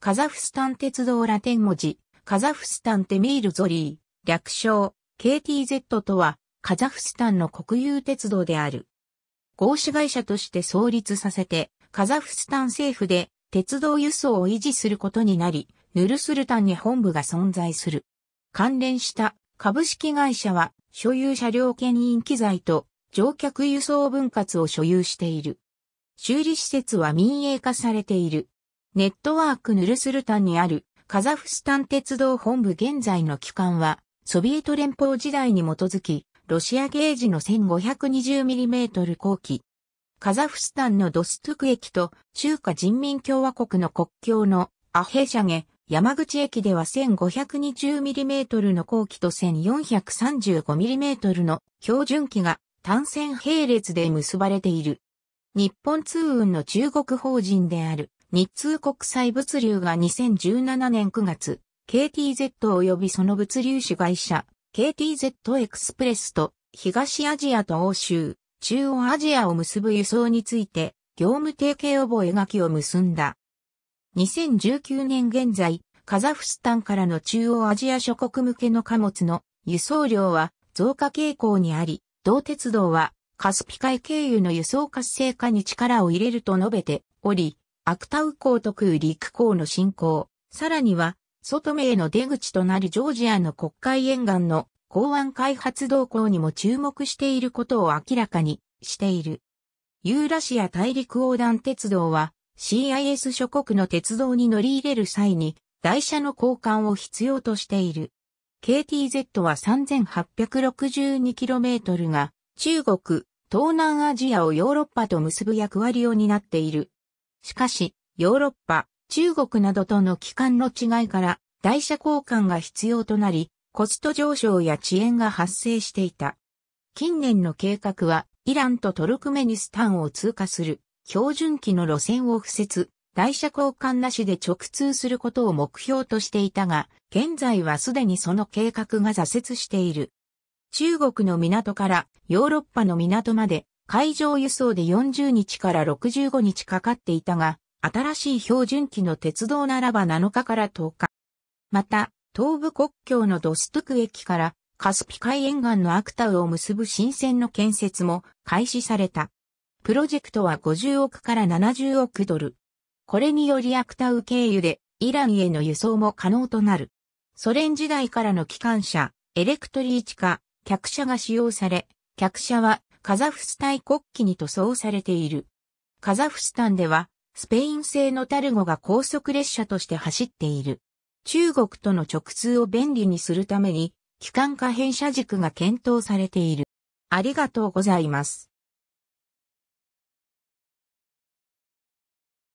カザフスタン鉄道ラテン文字、カザフスタンテミールゾリー、略称、KTZ とは、カザフスタンの国有鉄道である。合資会社として創立させて、カザフスタン政府で鉄道輸送を維持することになり、ヌルスルタンに本部が存在する。関連した株式会社は所有車両牽引機材と乗客輸送分割を所有している。修理施設は民営化されている。ネットワークヌルスルタンにあるカザフスタン鉄道本部現在の機関は、ソビエト連邦時代に基づき、ロシアゲージの 1520mm 後期。カザフスタンのドストゥク駅と中華人民共和国の国境のアヘシャゲ、山口駅では 1520mm の後期と 1435mm の標準機が単線並列で結ばれている。日本通運の中国法人である日通国際物流が2017年9月、KTZ 及びその物流主会社、KTZ エクスプレスと東アジアと欧州、中央アジアを結ぶ輸送について、業務提携覚書を結んだ。2019年現在、カザフスタンからの中央アジア諸国向けの貨物の輸送量は増加傾向にあり、同鉄道はカスピ海経由の輸送活性化に力を入れると述べており、アクタウ港と空陸港の侵攻、さらには、外名の出口となるジョージアの国会沿岸の港湾開発動向にも注目していることを明らかにしている。ユーラシア大陸横断鉄道は CIS 諸国の鉄道に乗り入れる際に台車の交換を必要としている。KTZ は 3862km が中国、東南アジアをヨーロッパと結ぶ役割を担っている。しかし、ヨーロッパ、中国などとの機関の違いから、台車交換が必要となり、コスト上昇や遅延が発生していた。近年の計画は、イランとトルクメニスタンを通過する、標準機の路線を付設、台車交換なしで直通することを目標としていたが、現在はすでにその計画が挫折している。中国の港からヨーロッパの港まで海上輸送で40日から65日かかっていたが、新しい標準機の鉄道ならば7日から10日。また、東部国境のドストク駅からカスピ海沿岸のアクタウを結ぶ新線の建設も開始された。プロジェクトは50億から70億ドル。これによりアクタウ経由でイランへの輸送も可能となる。ソ連時代からの機関車、エレクトリーチカ、客車が使用され、客車はカザフスタイ国旗に塗装されている。カザフスタンでは、スペイン製のタルゴが高速列車として走っている。中国との直通を便利にするために、機関可変車軸が検討されている。ありがとうございます。